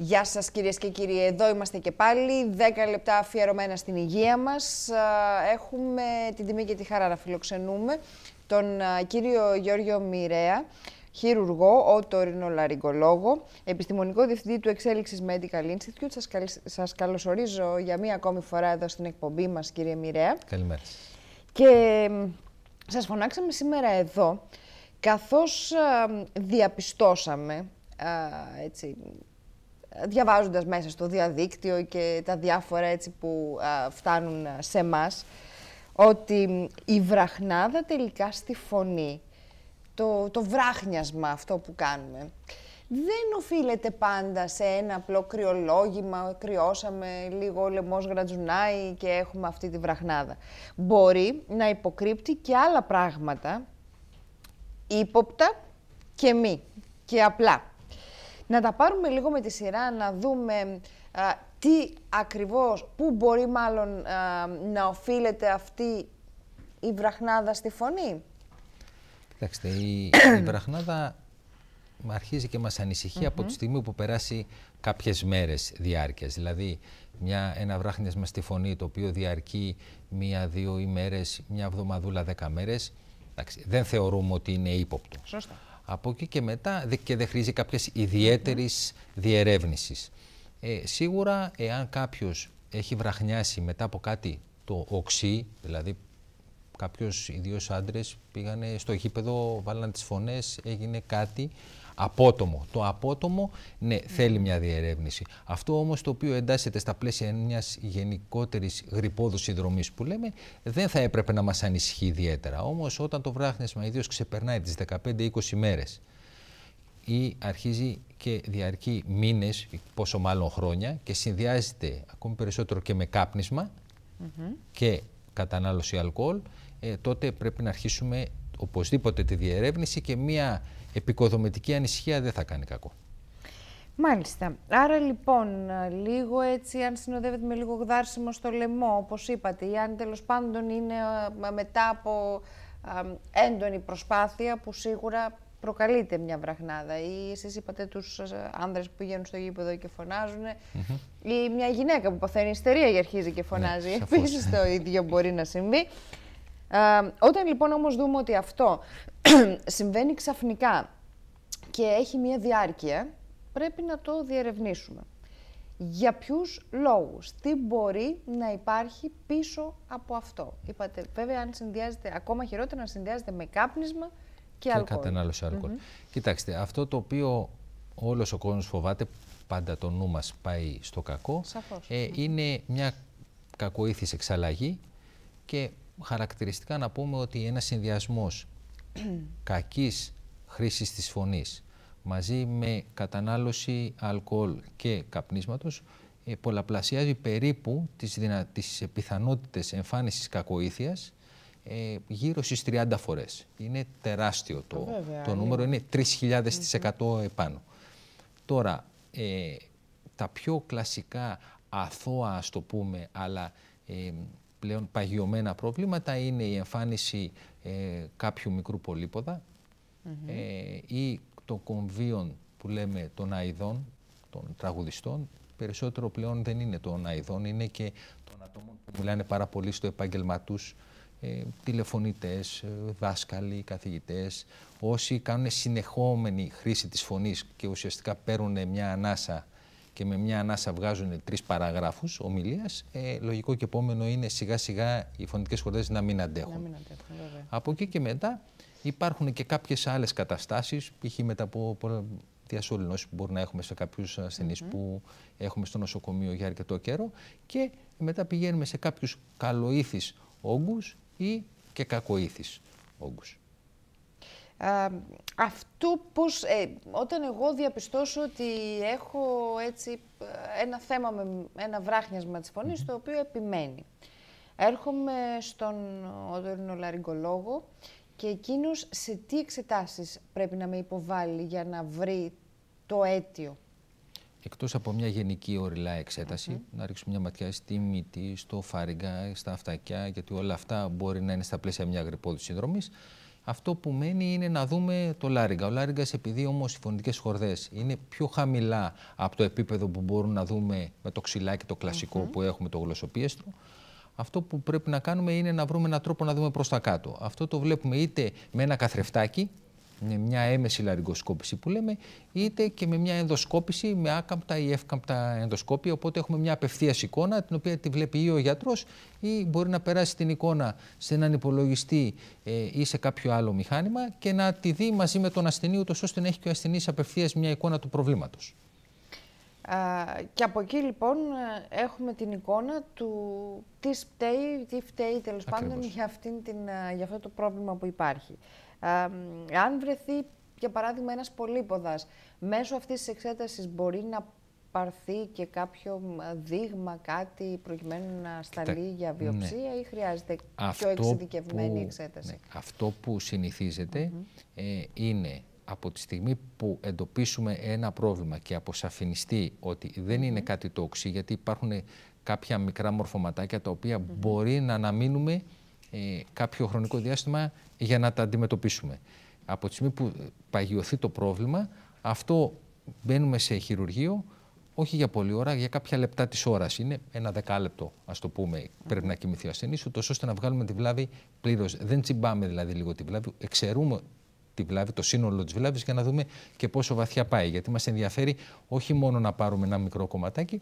Γεια σας κυρίες και κύριοι, εδώ είμαστε και πάλι, 10 λεπτά αφιερωμένα στην υγεία μας. Έχουμε την τιμή και τη χαρά να φιλοξενούμε τον κύριο Γιώργο Μηρέα, χειρουργό, οτορινολαριγκολόγο, επιστημονικό διευθυντή του Εξέλιξης Medical Institute. Σας, καλωσορίζω για μία ακόμη φορά εδώ στην εκπομπή μας κύριε Μηρέα. Καλημέρα Και σας φωνάξαμε σήμερα εδώ, καθώς διαπιστώσαμε έτσι, διαβάζοντας μέσα στο διαδίκτυο και τα διάφορα έτσι που φτάνουν σε μας ότι η βραχνάδα τελικά στη φωνή, το, το βράχνιασμα αυτό που κάνουμε, δεν οφείλεται πάντα σε ένα απλό κρυολόγημα, κρυώσαμε λίγο ο λαιμός γρατζουνάει και έχουμε αυτή τη βραχνάδα. Μπορεί να υποκρύπτει και άλλα πράγματα, ύποπτα και μη και απλά. Να τα πάρουμε λίγο με τη σειρά, να δούμε τι ακριβώς, πού μπορεί μάλλον να οφείλεται αυτή η βραχνάδα στη φωνή. Κοιτάξτε, η, η βραχνάδα αρχίζει και μας ανησυχεί από τη στιγμή που περάσει κάποιες μέρες διάρκειας. Δηλαδή, μια, ένα βράχνιασμα στη φωνή το οποίο διαρκεί μία-δύο ημέρες, μια εβδομαδούλα δέκα μέρες, εντάξει, δεν θεωρούμε ότι είναι ύποπτο. Σωστά. Από εκεί και μετά και δεν χρήζει κάποιες ιδιαίτερης διερεύνησης. Ε, σίγουρα, εάν κάποιος έχει βραχνιάσει μετά από κάτι το οξύ, δηλαδή κάποιος, ιδίως άντρες πήγανε στο γήπεδο, βάλαν τις φωνές, έγινε κάτι, Απότομο. Το απότομο, ναι, θέλει μια διερεύνηση. Αυτό όμως το οποίο εντάσσεται στα πλαίσια μιας γενικότερης γρυπόδους συνδρομής που λέμε, δεν θα έπρεπε να μας ανησυχεί ιδιαίτερα. Όμως όταν το βράχνεσμα ιδίως ξεπερνάει τις 15-20 μέρες, ή αρχίζει και διαρκεί μήνες, πόσο μάλλον χρόνια, και συνδυάζεται ακόμη περισσότερο και με κάπνισμα και κατανάλωση αλκοόλ, ε, τότε πρέπει να αρχίσουμε οπωσδήποτε τη διερεύνηση και μία επικοδομητική ανησυχία δεν θα κάνει κακό. Μάλιστα. Άρα λοιπόν, λίγο έτσι, αν συνοδεύεται με λίγο γδάρσιμο στο λαιμό, όπως είπατε, ή αν τέλος πάντων είναι μετά από έντονη προσπάθεια που σίγουρα προκαλείται μια βραχνάδα ή εσείς είπατε τους ε, άνδρες που πηγαίνουν στο γήπεδο και φωνάζουν mm -hmm. ή μια γυναίκα που παθαίνει ιστερία και αρχίζει και φωνάζει. Ναι, Επίσης το ίδιο μπορεί να συμβεί. Ε, όταν λοιπόν όμως δούμε ότι αυτό συμβαίνει ξαφνικά και έχει μία διάρκεια, πρέπει να το διερευνήσουμε. Για ποιους λόγους, τι μπορεί να υπάρχει πίσω από αυτό. Είπατε βέβαια αν συνδυάζεται, ακόμα χειρότερα να συνδυάζεται με κάπνισμα και, και αλκοόλ. κατανάλωση αλκοόλ. Mm Κοιτάξτε, αυτό το οποίο όλος ο κόσμος φοβάται, πάντα το νου μας πάει στο κακό, Ε, είναι μια κακοήθηση εξαλλαγή και χαρακτηριστικά να πούμε ότι ένας συνδυασμός κακής χρήσης της φωνής μαζί με κατανάλωση αλκοόλ και καπνίσματος ε, πολλαπλασιάζει περίπου τις, δυνα... τις πιθανότητες εμφάνισης κακοήθειας ε, γύρω στις 30 φορές. Είναι τεράστιο το, το νούμερο, είναι 3.000% επάνω. Τώρα, ε, τα πιο κλασικά αθώα, ας το πούμε, αλλά ε, πλέον παγιωμένα προβλήματα είναι η εμφάνιση ε, κάποιου μικρού πολύποδα ε, ή το κομβίων που λέμε των αειδών, των τραγουδιστών. Περισσότερο πλέον δεν είναι των αειδών, είναι και των ατόμων που μιλάνε πάρα πολύ στο επάγγελμά τους, ε, τηλεφωνητές, ε, δάσκαλοι, καθηγητές, όσοι κάνουν συνεχόμενη χρήση της φωνής και ουσιαστικά παίρνουν μια ανάσα και με μια ανάσα βγάζουν τρεις παραγράφους ομιλίας, ε, λογικό και επόμενο είναι σιγά σιγά οι φωνητικές χορδέ να μην αντέχουν. Από εκεί και μετά υπάρχουν και κάποιες άλλες καταστάσεις, π.χ. μετά από διασωληνώσεις που μπορεί να έχουμε σε κάποιους ασθενείς που έχουμε στο νοσοκομείο για αρκετό καιρό και μετά πηγαίνουμε σε κάποιους καλοήθει όγκους ή και κακοήθης όγκους αυτού πώς, ε, όταν εγώ διαπιστώσω ότι έχω έτσι ε, ένα θέμα με ένα βράχνιασμα της φωνής, το οποίο επιμένει. Έρχομαι στον οδωρινολαρυγκολόγο και εκείνος σε τι εξετάσεις πρέπει να με υποβάλει για να βρει το αίτιο. Εκτός από μια γενική οριλά εξέταση, να ρίξουμε μια ματιά στη μύτη, στο φάριγγα, στα αυτακιά, γιατί όλα αυτά μπορεί να είναι στα πλαίσια μια γρυπόδου συνδρομής. Αυτό που μένει είναι να δούμε το Λάριγκα. Ο Λάριγκα, επειδή όμως οι φωνητικές χορδές είναι πιο χαμηλά από το επίπεδο που μπορούμε να δούμε με το ξυλάκι το κλασικό που έχουμε, το γλωσσοπίεστρο, αυτό που πρέπει να κάνουμε είναι να βρούμε έναν τρόπο να δούμε προς τα κάτω. Αυτό το βλέπουμε είτε με ένα καθρεφτάκι, με ναι, μια έμεση λαριγκοσκόπηση που λέμε, είτε και με μια ενδοσκόπηση με άκαμπτα ή εύκαμπτα ενδοσκόπια. Οπότε έχουμε μια απευθείας εικόνα, την οποία τη βλέπει ή ο γιατρός, ή μπορεί να περάσει την εικόνα σε έναν υπολογιστή ε, ή σε κάποιο άλλο μηχάνημα και να τη δει μαζί με τον ασθενή, ούτως ώστε να έχει και ο ασθενής απευθείας μια εικόνα του προβλήματος. Και από εκεί λοιπόν ε, έχουμε την εικόνα του τι φταίει, τι φταίει τέλος πάντων για, αυτήν την, ε, για αυτό το πρόβλημα που υπάρχει αν βρεθεί, για παράδειγμα, ένας πολύποδας, μέσω αυτής της εξέτασης μπορεί να πάρθει και κάποιο δείγμα, κάτι προκειμένου να σταλεί για ναι. βιοψία ή χρειάζεται αυτό πιο εξειδικευμένη εξέταση. Ναι, αυτό που συνηθίζεται ε, είναι από τη στιγμή που εντοπίσουμε ένα πρόβλημα και αποσαφινιστεί ότι δεν είναι κάτι το γιατί υπάρχουν κάποια μικρά μορφωματάκια τα οποία μπορεί να αναμείνουμε ε, κάποιο χρονικό διάστημα για να τα αντιμετωπίσουμε. Από τη στιγμή που παγιωθεί το πρόβλημα, αυτό μπαίνουμε σε χειρουργείο, όχι για πολλή ώρα, για κάποια λεπτά της ώρας. Είναι ένα δεκάλεπτο, ας το πούμε, πρέπει να κοιμηθεί ο ασθενής, ούτως ώστε να βγάλουμε τη βλάβη πλήρως. Δεν τσιμπάμε δηλαδή λίγο τη βλάβη, εξαιρούμε τη βλάβη, το σύνολο της βλάβης για να δούμε και πόσο βαθιά πάει. Γιατί μας ενδιαφέρει όχι μόνο να πάρουμε ένα μικρό κομματάκι,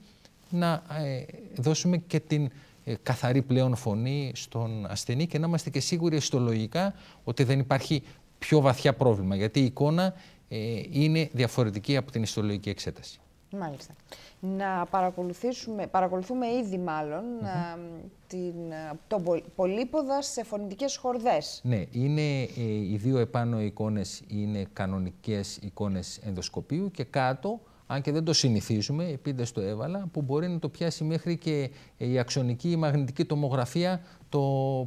να ε, δώσουμε και την ε, καθαρή πλέον φωνή στον ασθενή και να είμαστε και σίγουροι ιστολογικά ότι δεν υπάρχει πιο βαθιά πρόβλημα, γιατί η εικόνα ε, είναι διαφορετική από την ιστολογική εξέταση. Μάλιστα. Να παρακολουθήσουμε, παρακολουθούμε ήδη μάλλον ε, την, ε, τον πολύποδα σε φωνητικές χορδές. Ναι, είναι, οι δύο επάνω εικόνες είναι κανονικές εικόνες ενδοσκοπίου και κάτω αν και δεν το συνηθίζουμε, δεν το έβαλα, που μπορεί να το πιάσει μέχρι και η αξονική ή μαγνητική τομογραφία το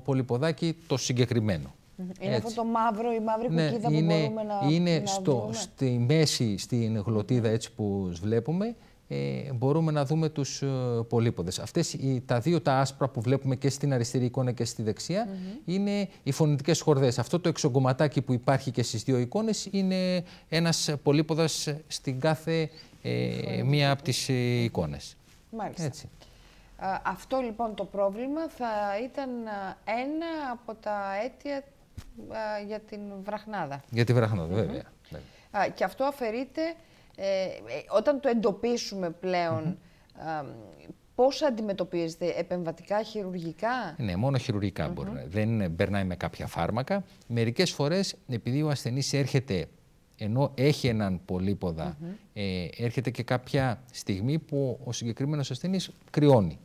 πολυποδάκι το συγκεκριμένο. Είναι Έτσι. αυτό το μαύρο, η μαύρη ναι, κουκίδα είναι, που μπορούμε να Είναι να στο, στη μέση, στην γλωτίδα έτσι που βλέπουμε, ε, μπορούμε να δούμε τους ε, πολύποδες. Αυτές οι, τα δύο τα άσπρα που βλέπουμε και στην αριστερή εικόνα και στη δεξια mm -hmm. είναι οι φωνητικές χορδές. Αυτό το εξογκωματάκι που υπάρχει και στις δύο εικόνες είναι ένας πολύποδας στην κάθε ε, μία από τις ε, εικόνες. Μάλιστα. Έτσι. Αυτό λοιπόν το πρόβλημα θα ήταν ένα από τα αίτια για την βραχνάδα. Για την βραχνάδα, βέβαια. Ναι. Και αυτό αφαιρείται ε, όταν το εντοπίσουμε πλέον. Mm -hmm. αντιμετωπίζετε, επεμβατικά, χειρουργικά. Ναι, μόνο χειρουργικά μπορεί Δεν περνάει με κάποια φάρμακα. Μερικές φορές, επειδή ο ασθενής έρχεται ενώ έχει έναν πολύποδα, mm -hmm. ε, έρχεται και κάποια στιγμή που ο συγκεκριμένος ασθενής κρυώνει.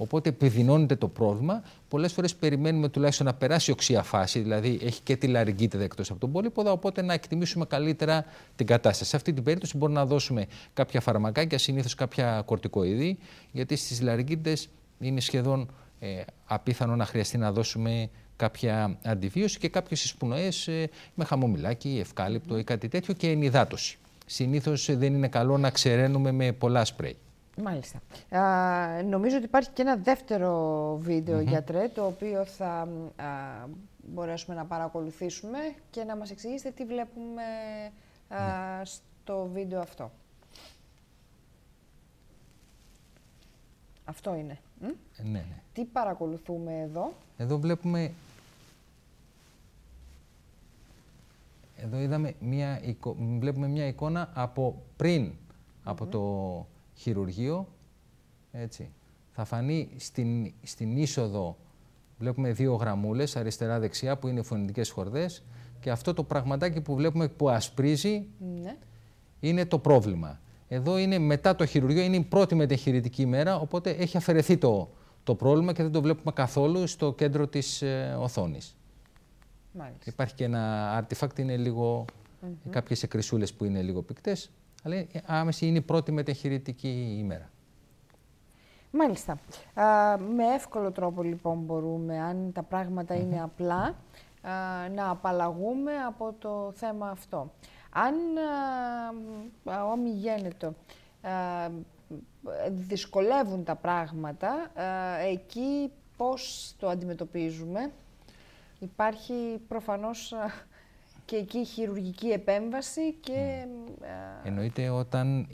Οπότε επιδεινώνεται το πρόβλημα. Πολλές φορές περιμένουμε τουλάχιστον να περάσει η οξία φάση, δηλαδή έχει και τη λαριγκίτιδα εκτός από τον πολύποδα. Οπότε να εκτιμήσουμε καλύτερα την κατάσταση. Σε αυτή την περίπτωση μπορούμε να δώσουμε κάποια φαρμακάκια, συνήθως κάποια κορτικοειδή, γιατί στις λαριγκίτιδες είναι σχεδόν ε, απίθανο να χρειαστεί να δώσουμε κάποια αντιβίωση και κάποιες εισπνοές ε, με χαμομηλάκι, ευκάλυπτο ή κάτι τέτοιο και ενυδάτωση. Συνήθως ε, δεν είναι καλό να ξεραίνουμε με πολλά σπρέι. Μάλιστα. Α, νομίζω ότι υπάρχει και ένα δεύτερο βίντεο, mm γιατρέ, το οποίο θα α, μπορέσουμε να παρακολουθήσουμε και να μας εξηγήσετε τι βλέπουμε ναι. στο βίντεο αυτό. Αυτό είναι. Ε, ναι, ναι. Τι παρακολουθούμε εδώ. Εδώ βλέπουμε Εδώ είδαμε μια, εικο... βλέπουμε μια εικόνα από πριν από το χειρουργείο. Έτσι. Θα φανεί στην, στην είσοδο, βλέπουμε δύο γραμμούλες αριστερά-δεξιά που είναι φωνητικές χορδές και αυτό το πραγματάκι που βλέπουμε που ασπρίζει ναι. είναι το πρόβλημα. Εδώ είναι μετά το χειρουργείο, είναι η πρώτη μετεχειρητική μέρα, οπότε έχει αφαιρεθεί το, το πρόβλημα και δεν το βλέπουμε καθόλου στο κέντρο της ε, οθόνης. Υπάρχει και ένα artifact, είναι λίγο mm κάποιες που είναι λίγο πικτές, αλλά ε, άμεση είναι η πρώτη μεταχειρητική ημέρα. Μάλιστα. Α, με εύκολο τρόπο λοιπόν μπορούμε, αν τα πραγματα είναι απλά, να απαλλαγούμε από το θέμα αυτό. Αν α, γένετο, δυσκολεύουν τα πράγματα, εκεί πώς το αντιμετωπίζουμε. Υπάρχει προφανώς και εκεί χειρουργική επέμβαση και... Εννοείται όταν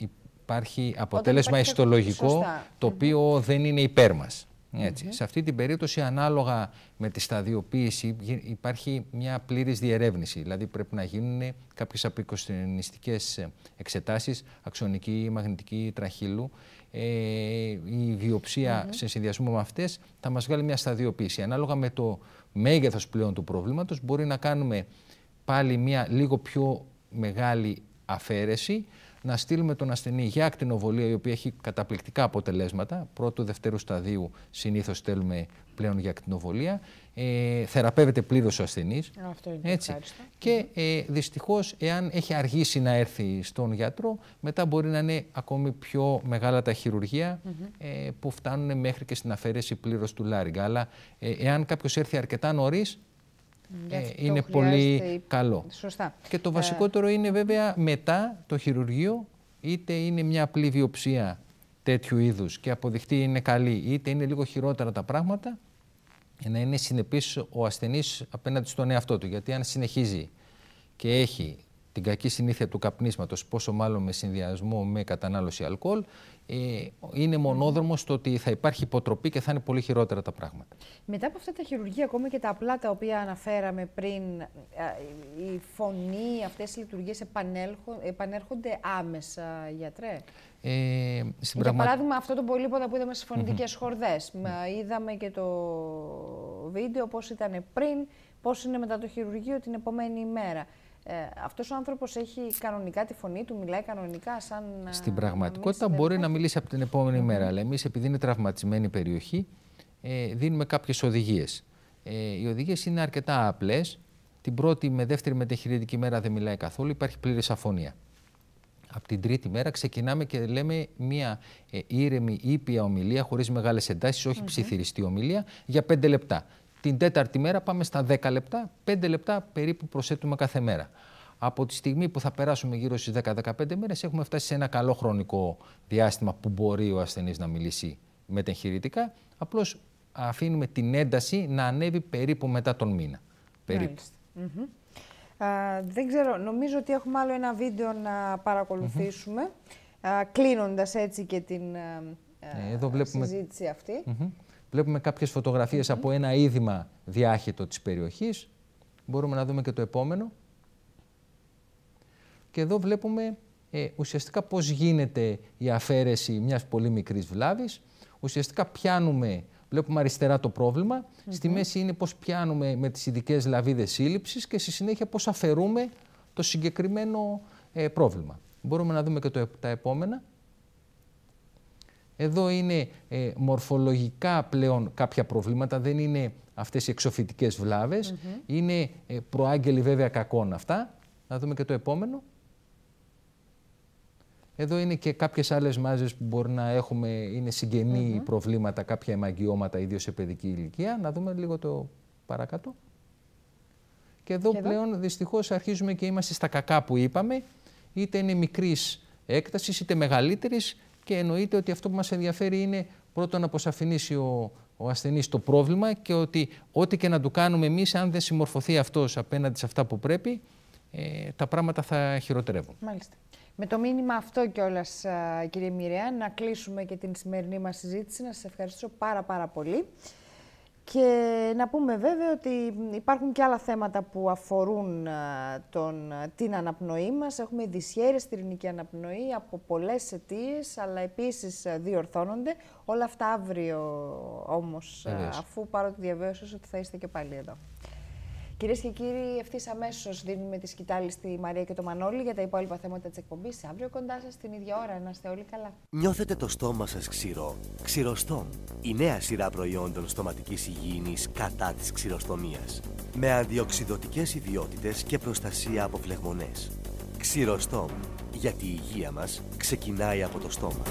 υπάρχει αποτέλεσμα ιστολογικό το οποίο δεν είναι υπέρ μας. Έτσι. Σε αυτή την περίπτωση, ανάλογα με τη σταδιοποίηση, υπάρχει μια πλήρης διερεύνηση. Δηλαδή, πρέπει να γίνουν κάποιες απεικοστινιστικές εξετάσεις, αξιονική, μαγνητική, τραχύλου, ε, η βιοψία σε συνδυασμό με αυτές θα μας βγάλει μια σταδιοποίηση. Ανάλογα με το μέγεθος πλέον του προβλήματος, μπορεί να κάνουμε πάλι μια λίγο πιο μεγάλη αφαίρεση, να στείλουμε τον ασθενή για ακτινοβολία, η οποία έχει καταπληκτικά αποτελέσματα. Πρώτου, δευτέρου σταδίου συνήθως στέλνουμε πλέον για ακτινοβολία. Ε, θεραπεύεται πλήρως ο ασθενής. Ε, αυτό είναι έτσι. Και ε, δυστυχώς, εάν έχει αργήσει να έρθει στον γιατρό, μετά μπορεί να είναι ακόμη πιο μεγάλα τα χειρουργεία ε, που φτάνουν μέχρι και στην αφαίρεση πλήρως του λάριγκα. Αλλά ε, εάν κάποιος έρθει αρκετά νωρίς, είναι πολύ καλό. Σωστά. Και το βασικότερο είναι βέβαια μετά το χειρουργείο, είτε είναι μια απλή βιοψία τέτοιου είδους και αποδειχτεί είναι καλή, είτε είναι λίγο χειρότερα τα πράγματα, για να είναι συνεπής ο ασθενής απέναντι στον εαυτό του. Γιατί αν συνεχίζει και έχει την κακή συνήθεια του καπνίσματος, πόσο μάλλον με συνδυασμό με κατανάλωση αλκοόλ, ε, είναι μονόδρομος στο ότι θα υπάρχει υποτροπή και θα είναι πολύ χειρότερα τα πράγματα. Μετά από αυτά τα χειρουργία, ακόμα και τα απλά τα οποία αναφέραμε πριν, ε, η φωνή, αυτές οι λειτουργίες επανέρχονται άμεσα, γιατρέ. Ε, Για παράδειγμα, αυτό το πολύποδα που είδαμε στις φωνητικές mm χορδές. Είδαμε και το βίντεο πώς ήταν πριν, πώς είναι μετά το χειρουργείο την επόμενη ημέρα. Ε, αυτός ο άνθρωπος έχει κανονικά τη φωνή του, μιλάει κανονικά σαν... Ε, Στην πραγματικότητα μπορεί να μιλήσει από την επόμενη μέρα, αλλά εμείς, επειδή είναι τραυματισμένη περιοχή ε, δίνουμε κάποιες οδηγίες. Ε, οι οδηγίες είναι αρκετά απλές. Την πρώτη με δεύτερη μετεχειρητική μέρα δεν μιλάει καθόλου, υπάρχει πλήρης αφωνία. Από την τρίτη μέρα ξεκινάμε και λέμε μια ε, ήρεμη, ήπια ομιλία, χωρίς μεγάλες εντάσεις, όχι mm ψιθυριστή ομιλία, για πέντε λεπτά. Την τέταρτη μέρα πάμε στα 10 λεπτά, 5 λεπτά περίπου προσέτουμε κάθε μέρα. Από τη στιγμή που θα περάσουμε γύρω στις 10-15 μέρες έχουμε φτάσει σε ένα καλό χρονικό διάστημα που μπορεί ο ασθενής να μιλήσει μετεγχειρητικά. Απλώς αφήνουμε την ένταση να ανέβει περίπου μετά τον μήνα. Περίπου. Α, δεν ξέρω, νομίζω ότι έχουμε άλλο ένα βίντεο να παρακολουθήσουμε, mm κλείνοντας έτσι και την ε, ναι, ε, Εδώ συζήτηση αυτή. Βλέπουμε κάποιες φωτογραφίες από ένα είδημα διάχυτο της περιοχής. Μπορούμε να δούμε και το επόμενο. Και εδώ βλέπουμε ε, ουσιαστικά πώς γίνεται η αφαίρεση μιας πολύ μικρής βλάβης. Ουσιαστικά πιάνουμε, βλέπουμε αριστερά το πρόβλημα. Στη μέση είναι πώς πιάνουμε με τις ειδικές λαβίδες σύλληψης και στη συνέχεια πώς αφαιρούμε το συγκεκριμένο ε, πρόβλημα. Μπορούμε να δούμε και το, τα επόμενα. Εδώ είναι ε, μορφολογικά πλέον κάποια προβλήματα, δεν είναι αυτές οι εξωφυτικές βλάβες. Είναι ε, προάγγελοι βέβαια κακών αυτά. Να δούμε και το επόμενο. Εδώ είναι και κάποιες άλλες μάζες που μπορεί να έχουμε, είναι συγγενή προβλήματα, κάποια αιμαγγιώματα, ιδίως σε παιδική ηλικία. Να δούμε λίγο το παρακάτω. Και εδώ, και εδώ πλέον δυστυχώς αρχίζουμε και είμαστε στα κακά που είπαμε. Είτε είναι μικρής έκτασης είτε μεγαλύτερης και εννοείται ότι αυτό που μας ενδιαφέρει είναι πρώτον να αποσαφηνίσει ο, ο ασθενής το πρόβλημα και ότι ό,τι και να του κάνουμε εμείς αν δεν συμμορφωθεί αυτός απέναντι σε αυτά που πρέπει ε, τα πράγματα θα χειροτερεύουν. Μάλιστα. Με το μήνυμα αυτό κιόλας, κύριε Μοιραία, να κλείσουμε και την σημερινή μας συζήτηση. Να σας ευχαριστήσω πάρα πάρα πολύ. Και να πούμε βέβαια ότι υπάρχουν και άλλα θέματα που αφορούν ε, τον, την αναπνοή μας. Έχουμε δυσχέρειες στην ελληνική αναπνοή από πολλές αιτίες, αλλά επίσης ε, διορθώνονται. Όλα αυτά αύριο όμως, ε, αφού πάρω τη διαβεβαίωση ότι θα είστε και πάλι εδώ. Κυρίες και κύριοι, ευθύς αμέσως δίνουμε τη σκητάλη στη Μαρία και το Μανώλη για τα υπόλοιπα θέματα της εκπομπής. Αύριο κοντά σας την ίδια ώρα. Να είστε όλοι καλά. Νιώθετε το στόμα σας ξηρό. Ξηροστόμ. Η νέα σειρά προϊόντων στοματικής υγιεινής κατά της ξηροστομίας. Με αντιοξυδοτικέ ιδιότητες και προστασία από φλεγμονές. Ξηροστόμ. Γιατί η υγεία μας ξεκινάει από το στόμα.